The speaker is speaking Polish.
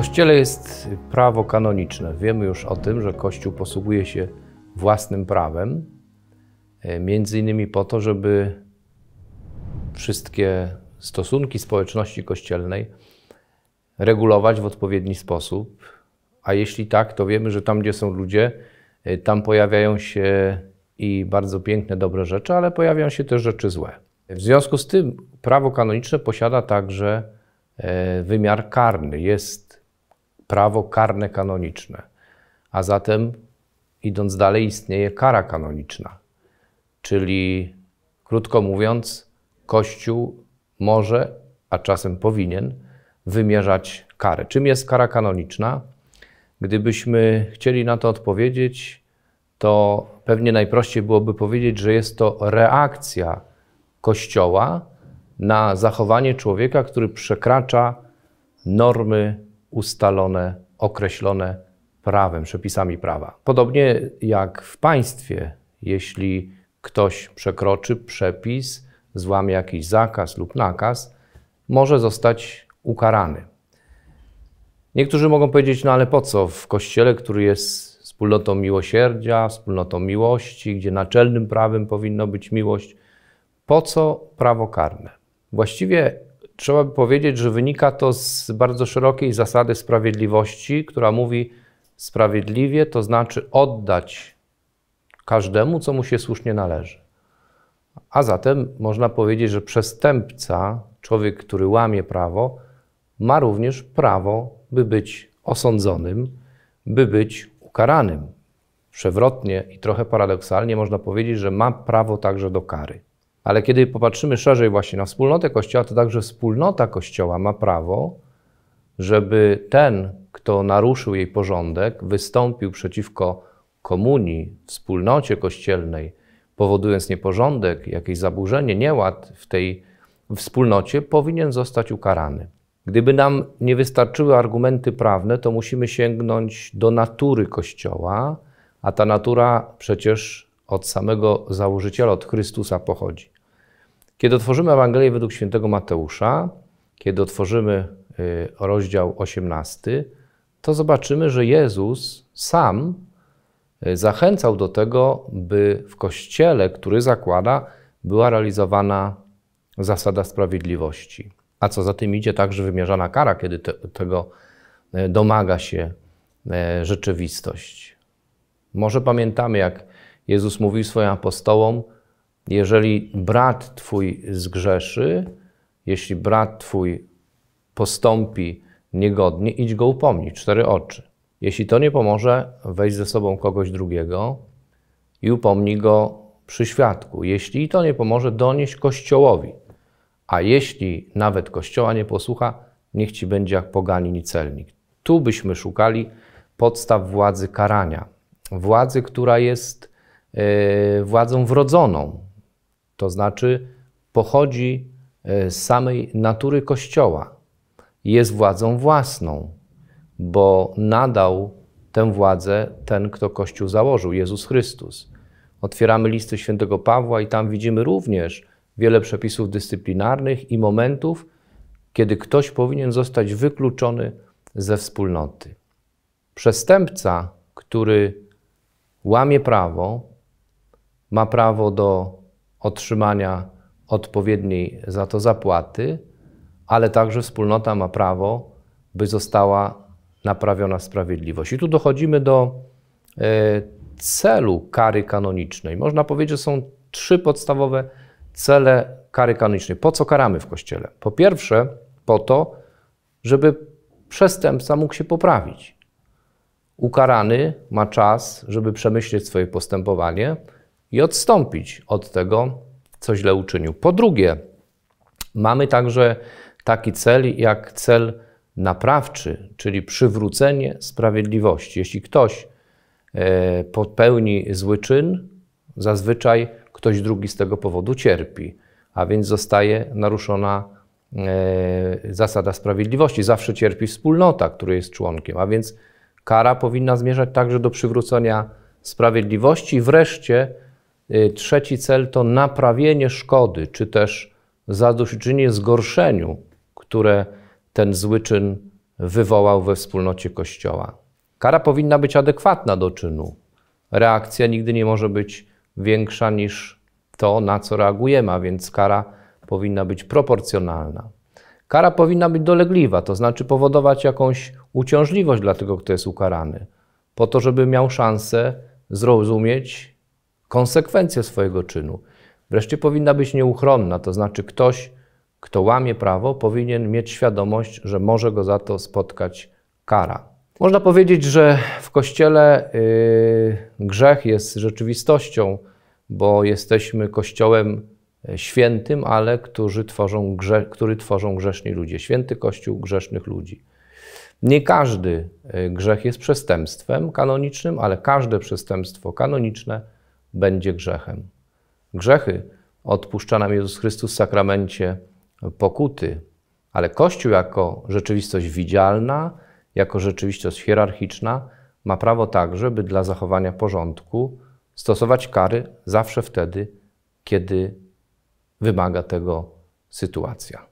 Kościele jest prawo kanoniczne. Wiemy już o tym, że Kościół posługuje się własnym prawem, e, między innymi po to, żeby wszystkie stosunki społeczności kościelnej regulować w odpowiedni sposób. A jeśli tak, to wiemy, że tam, gdzie są ludzie, e, tam pojawiają się i bardzo piękne, dobre rzeczy, ale pojawiają się też rzeczy złe. W związku z tym prawo kanoniczne posiada także e, wymiar karny. Jest prawo karne kanoniczne, a zatem idąc dalej istnieje kara kanoniczna, czyli krótko mówiąc, Kościół może, a czasem powinien wymierzać karę. Czym jest kara kanoniczna? Gdybyśmy chcieli na to odpowiedzieć, to pewnie najprościej byłoby powiedzieć, że jest to reakcja Kościoła na zachowanie człowieka, który przekracza normy ustalone, określone prawem, przepisami prawa. Podobnie jak w państwie, jeśli ktoś przekroczy przepis, złamie jakiś zakaz lub nakaz, może zostać ukarany. Niektórzy mogą powiedzieć, no ale po co w kościele, który jest wspólnotą miłosierdzia, wspólnotą miłości, gdzie naczelnym prawem powinno być miłość, po co prawo karne? Właściwie Trzeba by powiedzieć, że wynika to z bardzo szerokiej zasady sprawiedliwości, która mówi sprawiedliwie, to znaczy oddać każdemu, co mu się słusznie należy. A zatem można powiedzieć, że przestępca, człowiek, który łamie prawo, ma również prawo, by być osądzonym, by być ukaranym. Przewrotnie i trochę paradoksalnie można powiedzieć, że ma prawo także do kary. Ale kiedy popatrzymy szerzej właśnie na wspólnotę Kościoła, to także wspólnota Kościoła ma prawo, żeby ten, kto naruszył jej porządek, wystąpił przeciwko komunii, wspólnocie kościelnej, powodując nieporządek, jakieś zaburzenie, nieład w tej wspólnocie, powinien zostać ukarany. Gdyby nam nie wystarczyły argumenty prawne, to musimy sięgnąć do natury Kościoła, a ta natura przecież od samego założyciela, od Chrystusa pochodzi. Kiedy otworzymy Ewangelię według świętego Mateusza, kiedy otworzymy y, rozdział 18, to zobaczymy, że Jezus sam y, zachęcał do tego, by w kościele, który zakłada, była realizowana zasada sprawiedliwości. A co za tym idzie, także wymierzana kara, kiedy te, tego y, domaga się rzeczywistość. Może pamiętamy, jak Jezus mówił swoim apostołom: Jeżeli brat twój zgrzeszy, jeśli brat twój postąpi niegodnie, idź go upomnij, cztery oczy. Jeśli to nie pomoże, weź ze sobą kogoś drugiego i upomnij go przy świadku. Jeśli i to nie pomoże, donieś kościołowi. A jeśli nawet kościoła nie posłucha, niech ci będzie jak poganin i celnik. Tu byśmy szukali podstaw władzy karania. Władzy, która jest Y, władzą wrodzoną, to znaczy pochodzi y, z samej natury Kościoła. Jest władzą własną, bo nadał tę władzę ten, kto Kościół założył, Jezus Chrystus. Otwieramy listy świętego Pawła i tam widzimy również wiele przepisów dyscyplinarnych i momentów, kiedy ktoś powinien zostać wykluczony ze wspólnoty. Przestępca, który łamie prawo, ma prawo do otrzymania odpowiedniej za to zapłaty, ale także wspólnota ma prawo, by została naprawiona sprawiedliwość. I tu dochodzimy do e, celu kary kanonicznej. Można powiedzieć, że są trzy podstawowe cele kary kanonicznej. Po co karamy w Kościele? Po pierwsze, po to, żeby przestępca mógł się poprawić. Ukarany ma czas, żeby przemyśleć swoje postępowanie, i odstąpić od tego, co źle uczynił. Po drugie, mamy także taki cel jak cel naprawczy, czyli przywrócenie sprawiedliwości. Jeśli ktoś e, popełni zły czyn, zazwyczaj ktoś drugi z tego powodu cierpi, a więc zostaje naruszona e, zasada sprawiedliwości. Zawsze cierpi wspólnota, której jest członkiem, a więc kara powinna zmierzać także do przywrócenia sprawiedliwości. Wreszcie Y, trzeci cel to naprawienie szkody, czy też zadośćuczynienie zgorszeniu, które ten zły czyn wywołał we wspólnocie Kościoła. Kara powinna być adekwatna do czynu. Reakcja nigdy nie może być większa niż to, na co reagujemy, a więc kara powinna być proporcjonalna. Kara powinna być dolegliwa, to znaczy powodować jakąś uciążliwość dla tego, kto jest ukarany, po to, żeby miał szansę zrozumieć Konsekwencje swojego czynu. Wreszcie powinna być nieuchronna, to znaczy ktoś, kto łamie prawo, powinien mieć świadomość, że może go za to spotkać kara. Można powiedzieć, że w Kościele yy, grzech jest rzeczywistością, bo jesteśmy Kościołem e, świętym, ale którzy tworzą grze, który tworzą grzeszni ludzie. Święty Kościół grzesznych ludzi. Nie każdy e, grzech jest przestępstwem kanonicznym, ale każde przestępstwo kanoniczne będzie grzechem. Grzechy odpuszcza nam Jezus Chrystus w sakramencie pokuty, ale Kościół jako rzeczywistość widzialna, jako rzeczywistość hierarchiczna ma prawo także, by dla zachowania porządku stosować kary zawsze wtedy, kiedy wymaga tego sytuacja.